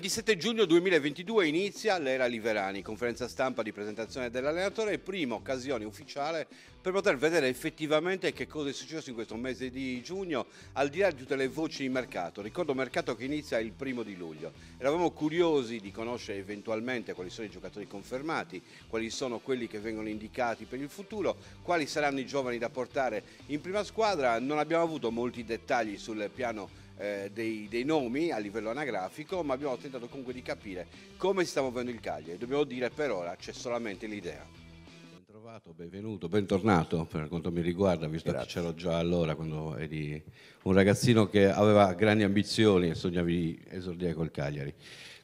27 giugno 2022 inizia l'era Liverani, conferenza stampa di presentazione dell'allenatore e prima occasione ufficiale per poter vedere effettivamente che cosa è successo in questo mese di giugno, al di là di tutte le voci di mercato. Ricordo mercato che inizia il primo di luglio. Eravamo curiosi di conoscere eventualmente quali sono i giocatori confermati, quali sono quelli che vengono indicati per il futuro, quali saranno i giovani da portare in prima squadra. Non abbiamo avuto molti dettagli sul piano eh, dei, dei, nomi a livello anagrafico, ma abbiamo tentato comunque di capire come si sta muovendo il Cagliari. Dobbiamo dire per ora c'è solamente l'idea. Ben trovato, benvenuto, bentornato per quanto mi riguarda, visto Grazie. che c'ero già allora quando eri un ragazzino che aveva grandi ambizioni e sognavi di esordire col Cagliari.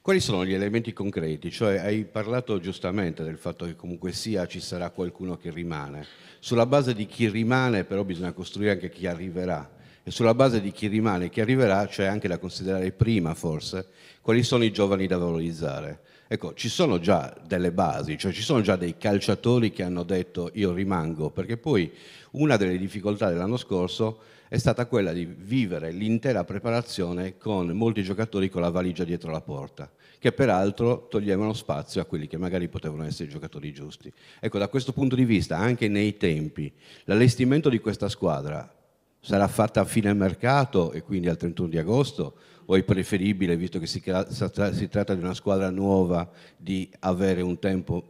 Quali sono gli elementi concreti? Cioè, hai parlato giustamente del fatto che comunque sia ci sarà qualcuno che rimane. Sulla base di chi rimane, però, bisogna costruire anche chi arriverà e sulla base di chi rimane e chi arriverà c'è anche da considerare prima forse quali sono i giovani da valorizzare. Ecco, ci sono già delle basi, cioè ci sono già dei calciatori che hanno detto io rimango, perché poi una delle difficoltà dell'anno scorso è stata quella di vivere l'intera preparazione con molti giocatori con la valigia dietro la porta, che peraltro toglievano spazio a quelli che magari potevano essere i giocatori giusti. Ecco, da questo punto di vista, anche nei tempi, l'allestimento di questa squadra sarà fatta a fine mercato e quindi al 31 di agosto o è preferibile, visto che si, si tratta di una squadra nuova, di avere un tempo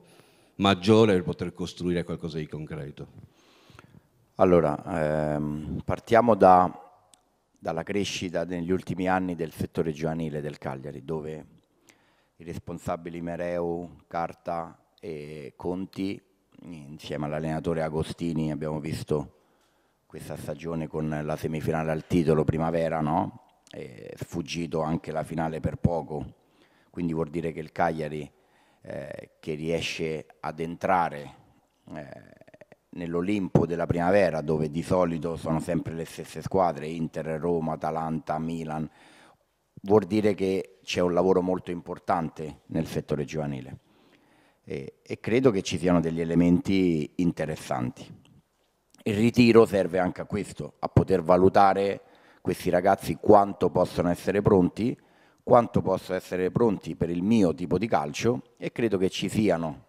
maggiore per poter costruire qualcosa di concreto? Allora, ehm, partiamo da, dalla crescita negli ultimi anni del settore giovanile del Cagliari, dove i responsabili Mereu, Carta e Conti, insieme all'allenatore Agostini, abbiamo visto questa stagione con la semifinale al titolo primavera, no? sfuggito anche la finale per poco, quindi vuol dire che il Cagliari eh, che riesce ad entrare eh, nell'Olimpo della primavera dove di solito sono sempre le stesse squadre, Inter, Roma, Atalanta, Milan, vuol dire che c'è un lavoro molto importante nel settore giovanile e, e credo che ci siano degli elementi interessanti. Il ritiro serve anche a questo, a poter valutare questi ragazzi quanto possono essere pronti, quanto possono essere pronti per il mio tipo di calcio e credo che ci siano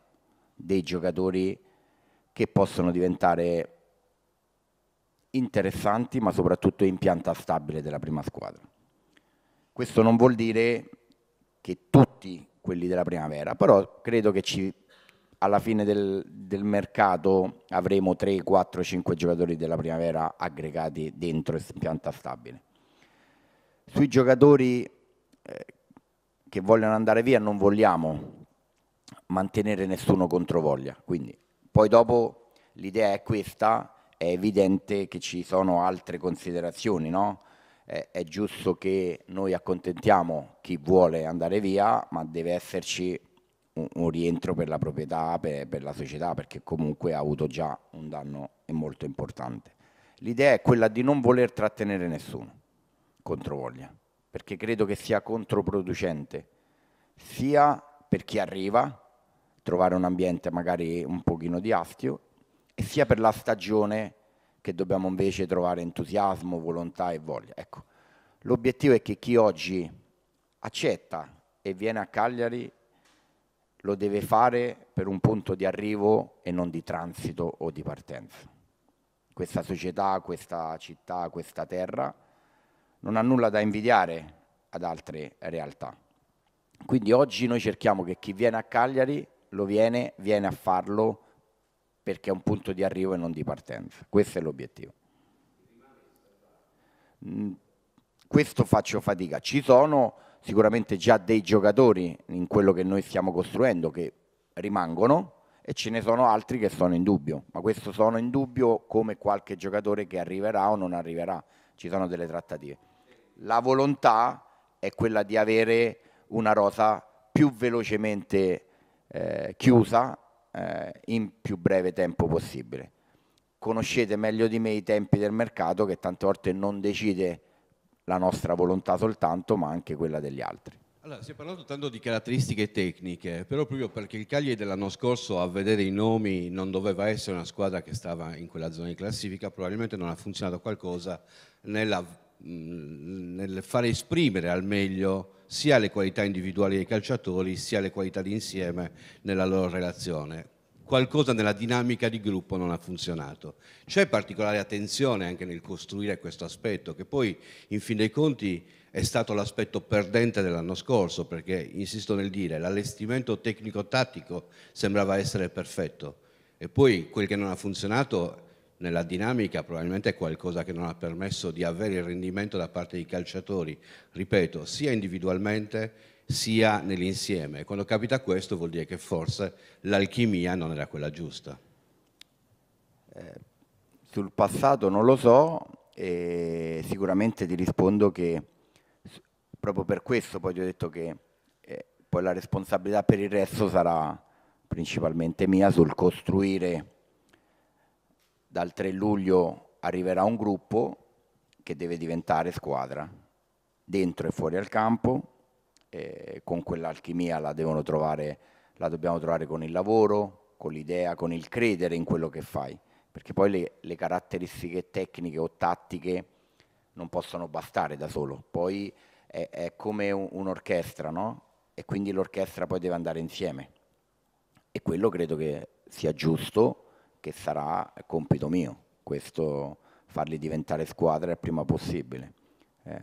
dei giocatori che possono diventare interessanti ma soprattutto in pianta stabile della prima squadra. Questo non vuol dire che tutti quelli della primavera, però credo che ci alla fine del, del mercato avremo 3, 4, 5 giocatori della primavera aggregati dentro e pianta stabile. Sui giocatori eh, che vogliono andare via non vogliamo mantenere nessuno controvoglia, quindi poi dopo l'idea è questa, è evidente che ci sono altre considerazioni, no? è giusto che noi accontentiamo chi vuole andare via, ma deve esserci un rientro per la proprietà, per, per, la società, perché comunque ha avuto già un danno molto importante. L'idea è quella di non voler trattenere nessuno contro voglia, perché credo che sia controproducente, sia per chi arriva, trovare un ambiente magari un pochino di astio, e sia per la stagione che dobbiamo invece trovare entusiasmo, volontà e voglia. Ecco, l'obiettivo è che chi oggi accetta e viene a Cagliari lo deve fare per un punto di arrivo e non di transito o di partenza. Questa società, questa città, questa terra non ha nulla da invidiare ad altre realtà. Quindi oggi noi cerchiamo che chi viene a Cagliari lo viene, viene a farlo perché è un punto di arrivo e non di partenza. Questo è l'obiettivo. Questo faccio fatica. Ci sono sicuramente già dei giocatori in quello che noi stiamo costruendo che rimangono e ce ne sono altri che sono in dubbio, ma questo sono in dubbio come qualche giocatore che arriverà o non arriverà, ci sono delle trattative. La volontà è quella di avere una rosa più velocemente eh, chiusa eh, in più breve tempo possibile. Conoscete meglio di me i tempi del mercato che tante volte non decide la nostra volontà soltanto, ma anche quella degli altri. Allora, si è parlato tanto di caratteristiche tecniche, però proprio perché il Cagliari dell'anno scorso a vedere i nomi non doveva essere una squadra che stava in quella zona di classifica, probabilmente non ha funzionato qualcosa nella, mm, nel fare esprimere al meglio sia le qualità individuali dei calciatori sia le qualità di insieme nella loro relazione qualcosa nella dinamica di gruppo non ha funzionato. C'è particolare attenzione anche nel costruire questo aspetto, che poi in fin dei conti è stato l'aspetto perdente dell'anno scorso, perché insisto nel dire, l'allestimento tecnico-tattico sembrava essere perfetto e poi quel che non ha funzionato nella dinamica probabilmente è qualcosa che non ha permesso di avere il rendimento da parte dei calciatori, ripeto, sia individualmente sia nell'insieme. quando capita questo vuol dire che forse l'alchimia non era quella giusta. Eh, sul passato non lo so, e sicuramente ti rispondo che proprio per questo poi ti ho detto che eh, poi la responsabilità per il resto sarà principalmente mia sul costruire dal 3 luglio arriverà un gruppo che deve diventare squadra dentro e fuori al campo eh, con quell'alchimia la, trovare, la dobbiamo trovare con il lavoro, con l'idea, con il credere in quello che fai, perché poi le, le caratteristiche tecniche o tattiche non possono bastare da solo, poi è, è come un, un'orchestra, no? E quindi l'orchestra poi deve andare insieme. E quello credo che sia giusto, che sarà compito mio, questo farli diventare squadra il prima possibile. Eh,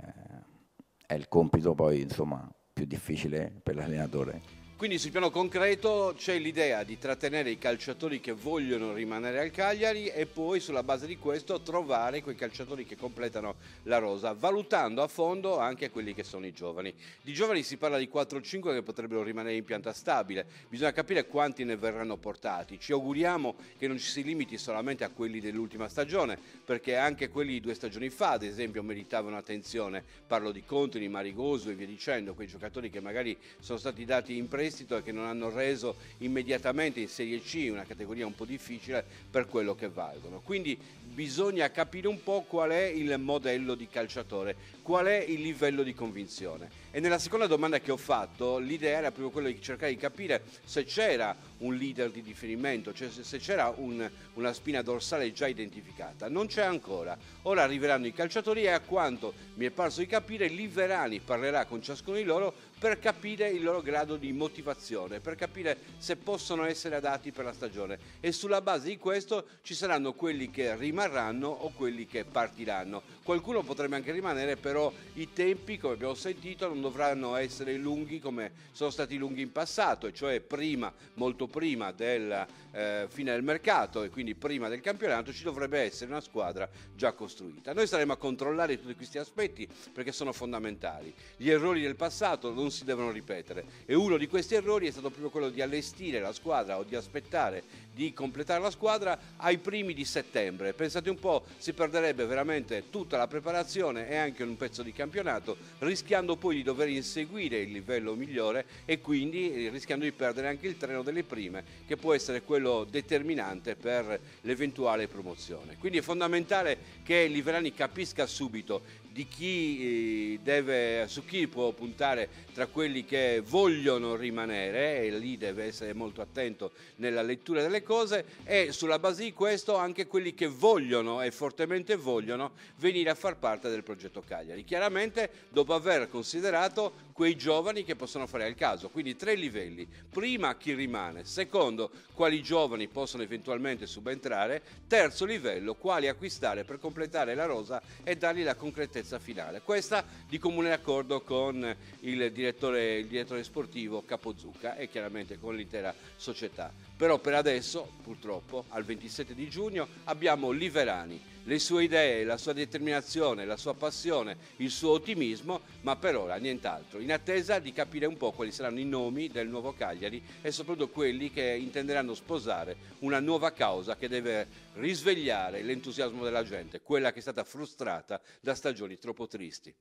è il compito poi, insomma, più difficile per l'allenatore. Quindi sul piano concreto c'è l'idea di trattenere i calciatori che vogliono rimanere al Cagliari e poi sulla base di questo trovare quei calciatori che completano la rosa, valutando a fondo anche quelli che sono i giovani. Di giovani si parla di 4-5 che potrebbero rimanere in pianta stabile, bisogna capire quanti ne verranno portati. Ci auguriamo che non ci si limiti solamente a quelli dell'ultima stagione, perché anche quelli di due stagioni fa, ad esempio, meritavano attenzione. Parlo di Conti, di Marigoso e via dicendo, quei giocatori che magari sono stati dati in prestito prestito e che non hanno reso immediatamente in Serie C, una categoria un po' difficile, per quello che valgono. Quindi bisogna capire un po' qual è il modello di calciatore, qual è il livello di convinzione. E nella seconda domanda che ho fatto, l'idea era proprio quella di cercare di capire se c'era un leader di riferimento, cioè se c'era un, una spina dorsale già identificata. Non c'è ancora. Ora arriveranno i calciatori e a quanto mi è parso di capire Liverani parlerà con ciascuno di loro per capire il loro grado di motivazione, per capire se possono essere adatti per la stagione e sulla base di questo ci saranno quelli che rimarranno o quelli che partiranno. Qualcuno potrebbe anche rimanere, però i tempi, come abbiamo sentito, non dovranno essere lunghi come sono stati lunghi in passato, e cioè prima, molto prima del eh, fine del mercato e quindi prima del campionato ci dovrebbe essere una squadra già costruita. Noi saremo a controllare tutti questi aspetti perché sono fondamentali. Gli errori del passato non si devono ripetere e uno di questi errori è stato proprio quello di allestire la squadra o di aspettare di completare la squadra ai primi di settembre. Pensate un po', si perderebbe veramente tutta la preparazione e anche un pezzo di campionato, rischiando poi di dover inseguire il livello migliore e quindi rischiando di perdere anche il treno delle prime, che può essere quello determinante per l'eventuale promozione. Quindi è fondamentale che Liverani capisca subito di chi eh, deve, su chi può puntare tra quelli che vogliono rimanere e lì deve essere molto attento nella lettura delle cose e sulla base di questo anche quelli che vogliono e fortemente vogliono venire a far parte del progetto Cagliari. Chiaramente dopo aver considerato quei giovani che possono fare al caso, quindi tre livelli. Prima chi rimane, secondo quali giovani possono eventualmente subentrare, terzo livello quali acquistare per completare la rosa e dargli la concretezza salvezza finale. Questa di comune accordo con il direttore, il direttore sportivo Capozucca e chiaramente con l'intera società. Però per adesso, purtroppo, al 27 di giugno abbiamo Liverani le sue idee, la sua determinazione, la sua passione, il suo ottimismo, ma per ora nient'altro, in attesa di capire un po' quali saranno i nomi del nuovo Cagliari e soprattutto quelli che intenderanno sposare una nuova causa che deve risvegliare l'entusiasmo della gente, quella che è stata frustrata da stagioni troppo tristi.